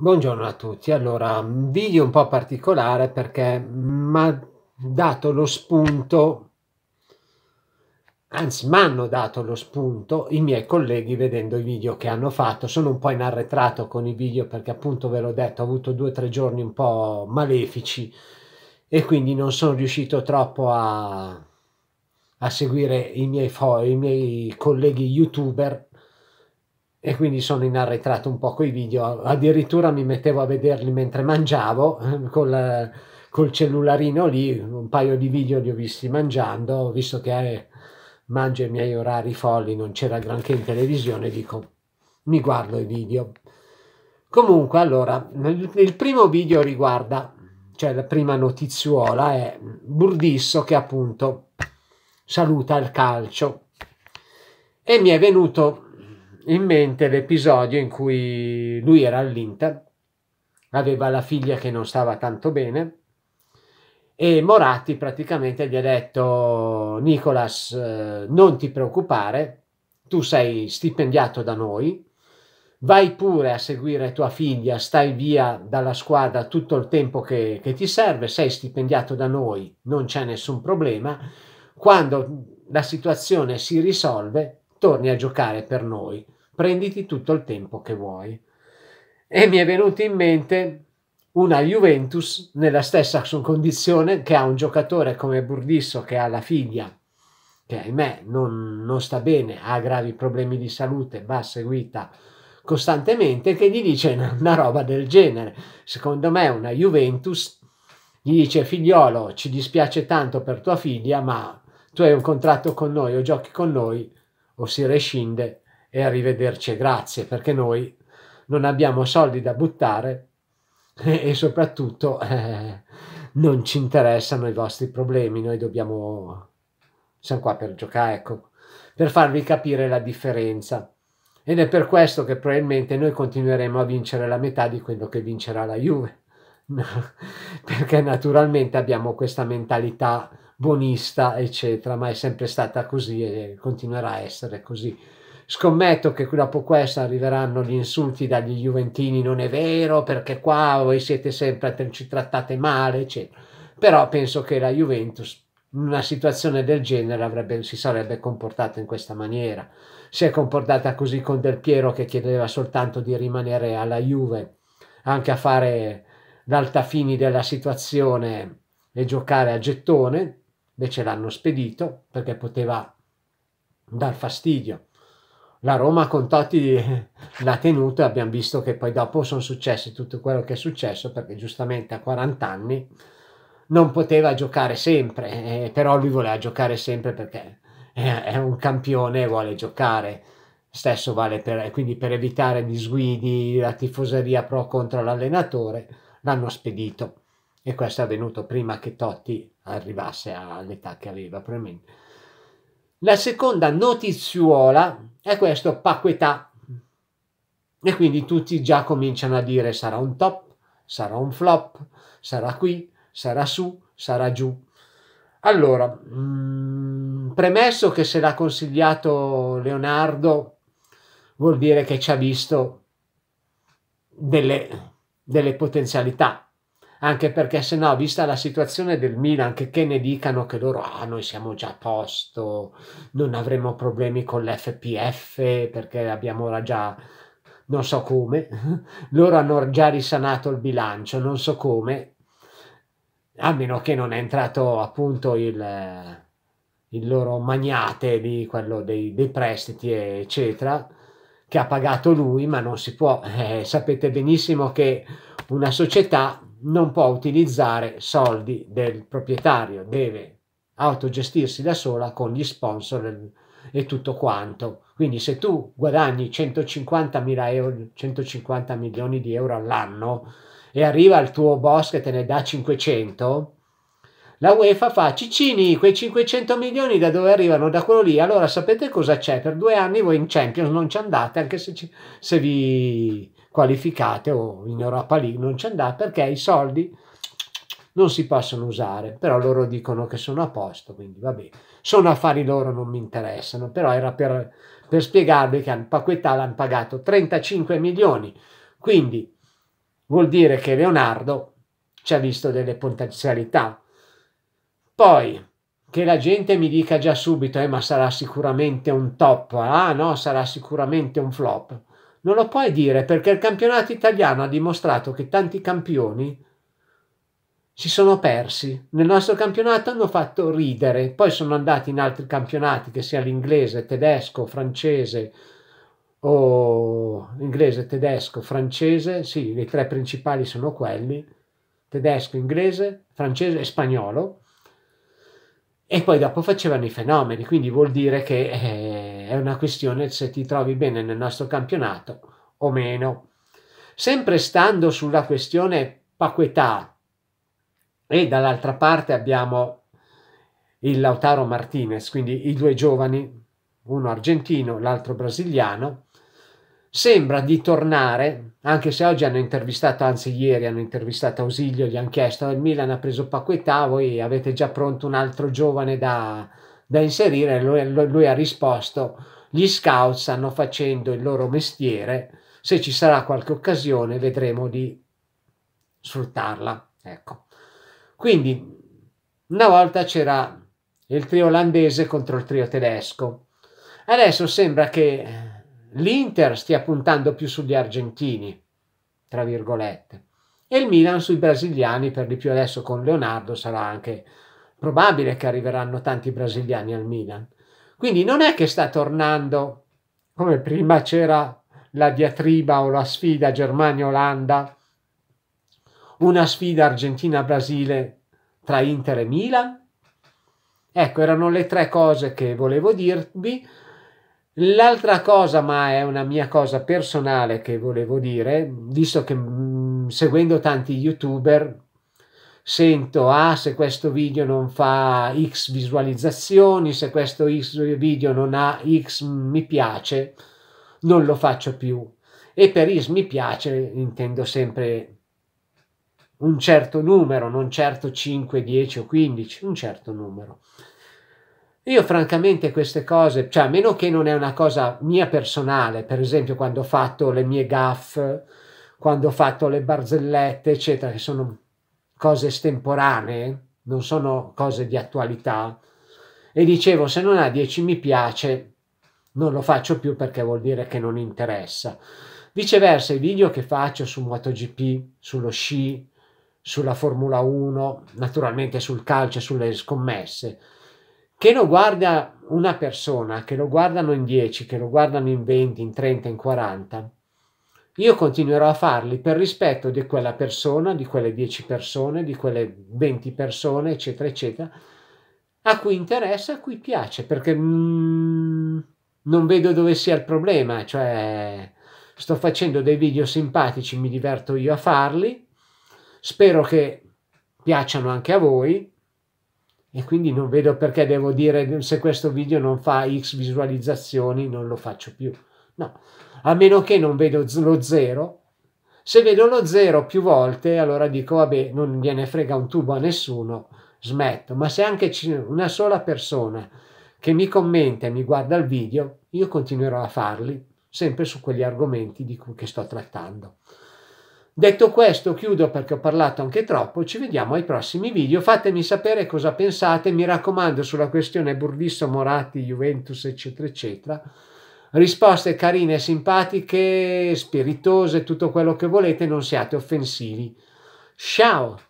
Buongiorno a tutti, allora video un po' particolare perché mi ha dato lo spunto, anzi mi hanno dato lo spunto i miei colleghi vedendo i video che hanno fatto, sono un po' in arretrato con i video perché appunto ve l'ho detto ho avuto due o tre giorni un po' malefici e quindi non sono riuscito troppo a, a seguire i miei, i miei colleghi youtuber e quindi sono in arretrato un po' con i video, addirittura mi mettevo a vederli mentre mangiavo ehm, col, col, cellularino lì, un paio di video li ho visti mangiando, visto che eh, mangio i miei orari folli, non c'era granché in televisione, dico mi guardo i video. Comunque allora, il, primo video riguarda, cioè la prima notiziuola è Burdisso che appunto saluta il calcio e mi è venuto in mente l'episodio in cui lui era all'Inter, aveva la figlia che non stava tanto bene e Moratti praticamente gli ha detto Nicolas eh, non ti preoccupare, tu sei stipendiato da noi, vai pure a seguire tua figlia, stai via dalla squadra tutto il tempo che, che ti serve, sei stipendiato da noi, non c'è nessun problema, quando la situazione si risolve torni a giocare per noi prenditi tutto il tempo che vuoi. E mi è venuto in mente una Juventus nella stessa condizione che ha un giocatore come Burdisso che ha la figlia che ahimè non, non sta bene, ha gravi problemi di salute, va seguita costantemente, che gli dice una roba del genere. Secondo me una Juventus gli dice figliolo ci dispiace tanto per tua figlia ma tu hai un contratto con noi o giochi con noi o si rescinde e arrivederci, grazie, perché noi non abbiamo soldi da buttare e, e soprattutto eh, non ci interessano i vostri problemi, noi dobbiamo, siamo qua per giocare, ecco, per farvi capire la differenza. Ed è per questo che probabilmente noi continueremo a vincere la metà di quello che vincerà la Juve, perché naturalmente abbiamo questa mentalità buonista, eccetera, ma è sempre stata così e continuerà a essere così. Scommetto che dopo questa arriveranno gli insulti dagli Juventini, non è vero, perché qua voi siete sempre, ci trattate male, eccetera. Però penso che la Juventus in una situazione del genere avrebbe, si sarebbe comportata in questa maniera. Si è comportata così con Del Piero che chiedeva soltanto di rimanere alla Juve, anche a fare l'altafini della situazione e giocare a gettone, invece l'hanno spedito perché poteva dar fastidio la Roma con Totti l'ha tenuta e abbiamo visto che poi dopo sono successe tutto quello che è successo perché giustamente a 40 anni non poteva giocare sempre, eh, però lui voleva giocare sempre perché è, è un campione e vuole giocare. Stesso vale per, quindi per evitare gli sguidi, la tifoseria pro contro l'allenatore, l'hanno spedito e questo è avvenuto prima che Totti arrivasse all'età che aveva probabilmente. La seconda notiziuola e questo paquetà. E quindi tutti già cominciano a dire sarà un top, sarà un flop, sarà qui, sarà su, sarà giù. Allora, mh, mm, premesso che se l'ha consigliato Leonardo, vuol dire che ci ha visto delle, delle potenzialità anche perché se no, vista la situazione del Milan, che, che ne dicano che loro, ah, noi siamo già a posto, non avremo problemi con l'FPF perché abbiamo già, non so come, loro hanno già risanato il bilancio, non so come, a meno che non è entrato appunto il, il loro magnate di quello dei, dei prestiti, eccetera, che ha pagato lui, ma non si può, eh, sapete benissimo che una società non può utilizzare soldi del proprietario, deve autogestirsi da sola con gli sponsor e tutto quanto. Quindi se tu guadagni 150, euro, 150 milioni di euro all'anno e arriva il tuo boss che te ne dà 500, la UEFA fa Ciccini, quei 500 milioni da dove arrivano? Da quello lì. Allora sapete cosa c'è? Per due anni voi in Champions non ci andate anche se, ci, se vi qualificate o in Europa League non ci andrà perché i soldi non si possono usare, però loro dicono che sono a posto, quindi vabbè, sono affari loro, non mi interessano, però era per, per spiegarvi che Paquetà l'hanno pagato 35 milioni, quindi vuol dire che Leonardo ci ha visto delle potenzialità. Poi che la gente mi dica già subito, eh, ma sarà sicuramente un top, ah no, sarà sicuramente un flop. Non lo puoi dire perché il campionato italiano ha dimostrato che tanti campioni si sono persi. Nel nostro campionato hanno fatto ridere, poi sono andati in altri campionati, che sia l'inglese, tedesco, francese o inglese, tedesco, francese, sì, i tre principali sono quelli, tedesco, inglese, francese e spagnolo. E poi dopo facevano i fenomeni, quindi vuol dire che eh, è una questione se ti trovi bene nel nostro campionato o meno. Sempre stando sulla questione Paquetà e dall'altra parte abbiamo il Lautaro Martinez, quindi i due giovani, uno argentino, l'altro brasiliano, sembra di tornare, anche se oggi hanno intervistato, anzi ieri hanno intervistato Ausilio, gli hanno chiesto, il Milan ha preso Paquetà, voi avete già pronto un altro giovane da, da inserire, lui, lui ha risposto, gli scout stanno facendo il loro mestiere, se ci sarà qualche occasione vedremo di sfruttarla. Ecco. Quindi una volta c'era il trio olandese contro il trio tedesco. Adesso sembra che l'Inter stia puntando più sugli argentini, tra virgolette, e il Milan sui brasiliani, per di più adesso con Leonardo sarà anche probabile che arriveranno tanti brasiliani al Milan. Quindi non è che sta tornando come prima c'era la diatriba o la sfida Germania-Olanda, una sfida Argentina-Brasile tra Inter e Milan. Ecco, erano le tre cose che volevo dirvi. L'altra cosa, ma è una mia cosa personale che volevo dire, visto che mh, mm, seguendo tanti youtuber sento ah, se questo video non fa x visualizzazioni, se questo x video non ha x mi piace, non lo faccio più. E per x mi piace intendo sempre un certo numero, non certo 5, 10 o 15, un certo numero. Io francamente queste cose, cioè a meno che non è una cosa mia personale, per esempio quando ho fatto le mie gaffe, quando ho fatto le barzellette, eccetera, che sono cose estemporanee, non sono cose di attualità. E dicevo, se non ha 10 mi piace, non lo faccio più perché vuol dire che non interessa. Viceversa, i video che faccio su MotoGP, sullo sci, sulla Formula 1, naturalmente sul calcio, sulle scommesse, che lo guarda una persona, che lo guardano in 10, che lo guardano in 20, in 30, in 40, io continuerò a farli per rispetto di quella persona, di quelle 10 persone, di quelle 20 persone, eccetera, eccetera, a cui interessa, a cui piace, perché mm, non vedo dove sia il problema, cioè sto facendo dei video simpatici, mi diverto io a farli, spero che piacciono anche a voi e quindi non vedo perché devo dire se questo video non fa x visualizzazioni non lo faccio più no a meno che non vedo lo zero. Se vedo lo zero più volte, allora dico, vabbè, non gliene frega un tubo a nessuno, smetto. Ma se anche una sola persona che mi commenta e mi guarda il video, io continuerò a farli, sempre su quegli argomenti di cui sto trattando. Detto questo, chiudo perché ho parlato anche troppo, ci vediamo ai prossimi video, fatemi sapere cosa pensate, mi raccomando sulla questione Burdisso, Moratti, Juventus, eccetera, eccetera risposte carine, simpatiche, spiritose, tutto quello che volete, non siate offensivi. Ciao!